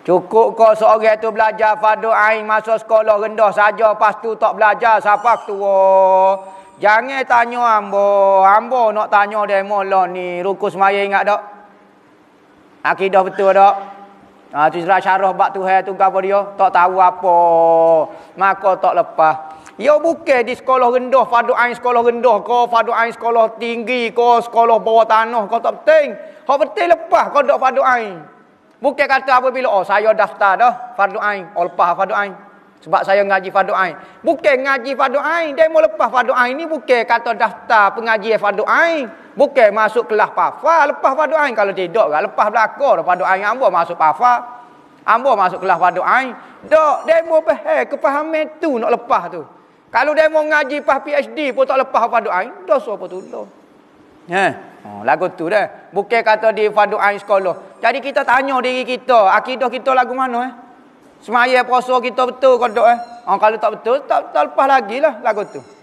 Cukup kau seorang tu belajar fardu ain masuk sekolah rendah saja lepas tu tak belajar siapa ketua. Jangan tanya ambo ambo nak tanya demo lah ni. Rukun semaya ingat tak? Akidah betul tak? Ha, ah, tu jelas syarah bak tu tu apa dia. Tak tahu apa. Maka tak lepas. yo ya, bukan di sekolah rendah. Fadu ain sekolah rendah ko Fadu ain sekolah tinggi ko Sekolah bawah tanah ko tak penting. ko penting lepas ko duduk fadu ain. Bukan kata apabila oh saya daftar dah fardu ain, oh, lepas fardu ain sebab saya ngaji fardu ain. Bukan ngaji fardu ain, mau lepas fardu ain ni bukan kata daftar pengaji fardu ain, bukan masuk kelas pafa lepas fardu ain kalau tidak kan lepas belaka dah fardu ain ambo masuk pafa. Ambo masuk kelas fardu ain. Dok dia demo behe kepahaman tu nak lepas tu. Kalau dia mau ngaji pas PhD pun tak lepas fardu ain, dosa apa tu? Dosa. Ha. Ya. Eh. Oh, lagu tu dah. Bukan kata di fardu ain sekolah. Jadi kita tanya diri kita, akidah kita lagu mana eh? Semaya puasa kita betul ke eh? Oh, kalau tak betul, tak, tak lepas lagi lah lagu tu.